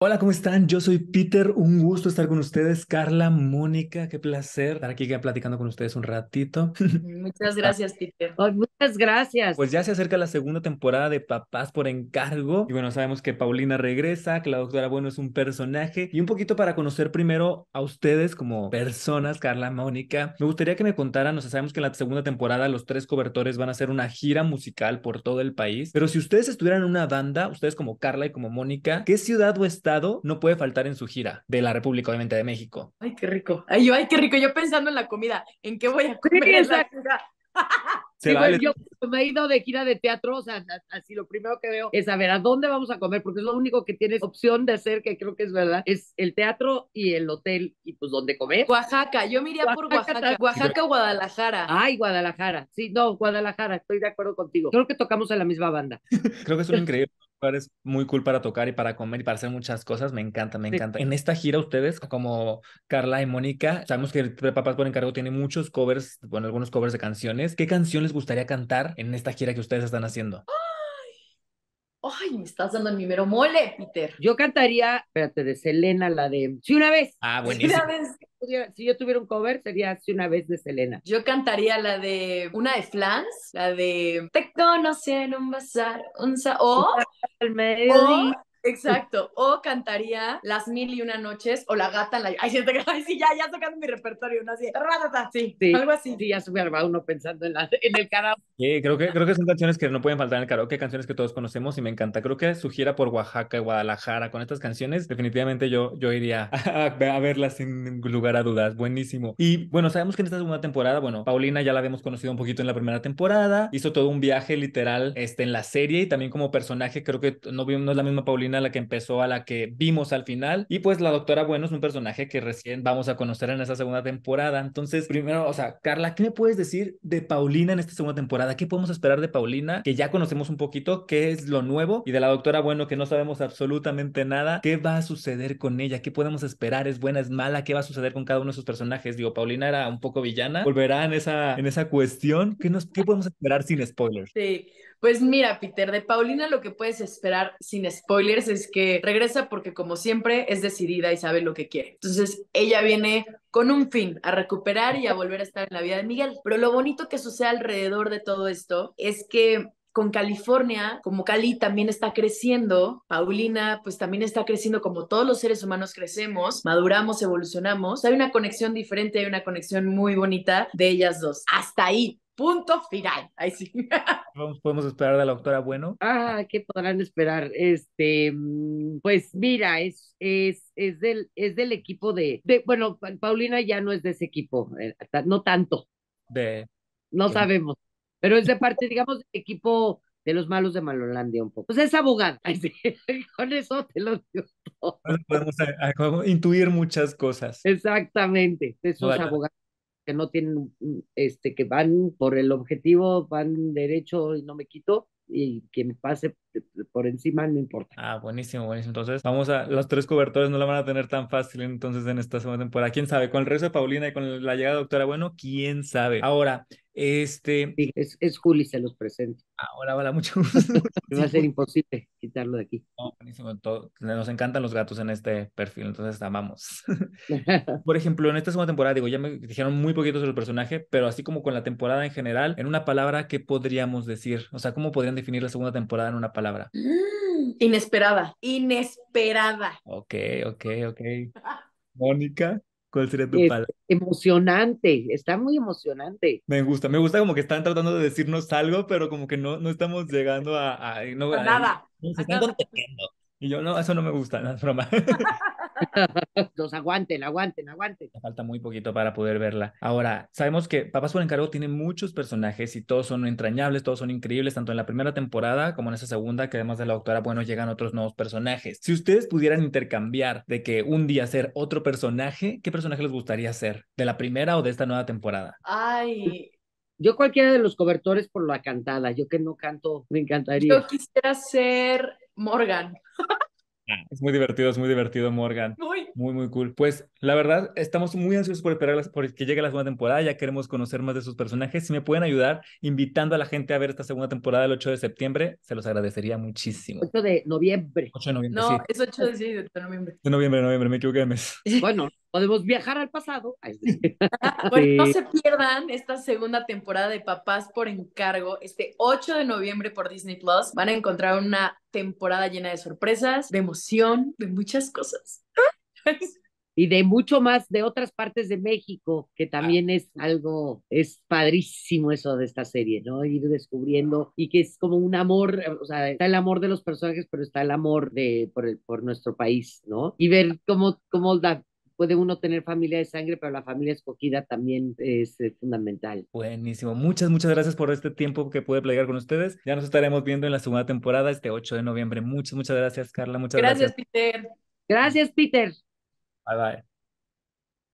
Hola, ¿cómo están? Yo soy Peter, un gusto estar con ustedes. Carla, Mónica, qué placer estar aquí platicando con ustedes un ratito. Muchas gracias, Peter. muchas gracias. Pues ya se acerca la segunda temporada de Papás por Encargo. Y bueno, sabemos que Paulina regresa, que la doctora Bueno es un personaje. Y un poquito para conocer primero a ustedes como personas, Carla, Mónica, me gustaría que me contaran, o sea, sabemos que en la segunda temporada los tres cobertores van a hacer una gira musical por todo el país. Pero si ustedes estuvieran en una banda, ustedes como Carla y como Mónica, ¿qué ciudad o estado no puede faltar en su gira de la República, obviamente, de México. Ay, qué rico. Ay, ay, qué rico. Yo pensando en la comida, en qué voy a comer. la gira? Sí, Yo me he ido de gira de teatro, o sea, así lo primero que veo es saber a dónde vamos a comer, porque es lo único que tienes opción de hacer, que creo que es verdad, es el teatro y el hotel y pues dónde comer. Oaxaca, yo me iría Oaxaca, por Oaxaca, Oaxaca, Guadalajara. Ay, Guadalajara, sí, no, Guadalajara, estoy de acuerdo contigo. Creo que tocamos en la misma banda. creo que es un increíble es muy cool para tocar y para comer y para hacer muchas cosas. Me encanta, me encanta. En esta gira, ustedes, como Carla y Mónica, sabemos que Papás por Encargo tiene muchos covers, bueno, algunos covers de canciones. ¿Qué canción les gustaría cantar en esta gira que ustedes están haciendo? ¡Ay! ¡Ay! Me estás dando el mi mero mole, Peter. Yo cantaría, espérate, de Selena, la de Si una vez. Ah, buenísimo. Si yo tuviera un cover, sería Si una vez de Selena. Yo cantaría la de una de Flans, la de Te conocí en un bazar, un o el medio. exacto, o cantaría Las Mil y Una Noches o La Gata en la... Ay, siento que, sí, ya, ya tocando mi repertorio, ¿no? Así, sí, algo así. Sí, ya sube al uno pensando en, la, en el cara Sí, creo que, creo que son canciones que no pueden faltar en el karaoke, canciones que todos conocemos y me encanta. Creo que su gira por Oaxaca, y Guadalajara, con estas canciones, definitivamente yo, yo iría a, verlas sin lugar a dudas. Buenísimo. Y bueno, sabemos que en esta segunda temporada, bueno, Paulina ya la habíamos conocido un poquito en la primera temporada, hizo todo un viaje literal este, en la serie y también como personaje, creo que no, no es la misma Paulina la que empezó a la que vimos al final. Y pues la doctora Bueno es un personaje que recién vamos a conocer en esta segunda temporada. Entonces, primero, o sea, Carla, ¿qué me puedes decir de Paulina en esta segunda temporada? ¿Qué podemos esperar de Paulina, que ya conocemos un poquito? ¿Qué es lo nuevo? Y de la doctora Bueno, que no sabemos absolutamente nada. ¿Qué va a suceder con ella? ¿Qué podemos esperar? ¿Es buena? ¿Es mala? ¿Qué va a suceder con cada uno de sus personajes? Digo, Paulina era un poco villana. ¿Volverá en esa, en esa cuestión? nos, qué podemos esperar sin spoilers? Sí. Pues mira, Peter, de Paulina lo que puedes esperar sin spoilers es que regresa porque como siempre es decidida y sabe lo que quiere. Entonces ella viene con un fin, a recuperar y a volver a estar en la vida de Miguel. Pero lo bonito que sucede alrededor de todo esto es que con California, como Cali también está creciendo, Paulina pues también está creciendo como todos los seres humanos crecemos, maduramos, evolucionamos, hay una conexión diferente, hay una conexión muy bonita de ellas dos. Hasta ahí, punto final. Ahí sí. ¿Podemos esperar de la doctora Bueno? Ah, ¿qué podrán esperar? Este, mm, pues mira, es, es, es, del, es del equipo de, bueno, Paulina ya no es de ese equipo, eh, no tanto. De. No sabemos, pero es de parte, digamos, equipo de los malos de Malolandia un poco. Pues es abogada. Con eso te lo digo todo. Podemos, eh, intuir muchas cosas. Exactamente, de es abogados que no tienen, este, que van por el objetivo, van derecho y no me quito, y quien pase por encima no importa. Ah, buenísimo, buenísimo. Entonces, vamos a, los tres cobertores no la van a tener tan fácil entonces en esta segunda temporada. ¿Quién sabe? Con el rezo de Paulina y con la llegada de Doctora Bueno, ¿quién sabe? Ahora, este... es, Juli, se los presento. Ahora mucho gusto. Va a ser imposible quitarlo de aquí. buenísimo. nos encantan los gatos en este perfil, entonces amamos. Por ejemplo, en esta segunda temporada, digo, ya me dijeron muy poquito sobre el personaje, pero así como con la temporada en general, en una palabra, ¿qué podríamos decir? O sea, ¿cómo podrían definir la segunda temporada en una palabra? Mm, inesperada. Inesperada. Ok, ok, ok. Mónica. ¿Cuál sería tu palabra? Emocionante, está muy emocionante. Me gusta, me gusta como que están tratando de decirnos algo, pero como que no, no estamos llegando a, nada. Y yo, no, eso no me gusta, broma. Los aguanten, aguanten, aguanten. Falta muy poquito para poder verla. Ahora, sabemos que Papás por Encargo tiene muchos personajes y todos son entrañables, todos son increíbles, tanto en la primera temporada como en esa segunda, que además de la doctora, bueno, llegan otros nuevos personajes. Si ustedes pudieran intercambiar de que un día ser otro personaje, ¿qué personaje les gustaría ser? ¿De la primera o de esta nueva temporada? Ay, yo cualquiera de los cobertores por la cantada, yo que no canto, me encantaría. Yo quisiera ser Morgan. Es muy divertido, es muy divertido, Morgan. Muy. Muy, muy cool. Pues la verdad, estamos muy ansiosos por esperar por que llegue la segunda temporada. Ya queremos conocer más de sus personajes. Si me pueden ayudar invitando a la gente a ver esta segunda temporada el 8 de septiembre, se los agradecería muchísimo. 8 de noviembre. 8 de noviembre. No, es 8 de, de noviembre. De noviembre, noviembre, me equivoqué de mes. Bueno podemos viajar al pasado. bueno, no se pierdan esta segunda temporada de Papás por Encargo, este 8 de noviembre por Disney Plus. Van a encontrar una temporada llena de sorpresas, de emoción, de muchas cosas. y de mucho más de otras partes de México, que también es algo, es padrísimo eso de esta serie, ¿no? Ir descubriendo y que es como un amor, o sea, está el amor de los personajes, pero está el amor de, por, el, por nuestro país, ¿no? Y ver cómo, cómo puede uno tener familia de sangre, pero la familia escogida también es eh, fundamental. Buenísimo. Muchas, muchas gracias por este tiempo que pude platicar con ustedes. Ya nos estaremos viendo en la segunda temporada, este 8 de noviembre. Muchas, muchas gracias, Carla. Muchas gracias. Gracias, Peter. Gracias, Peter. Bye, bye.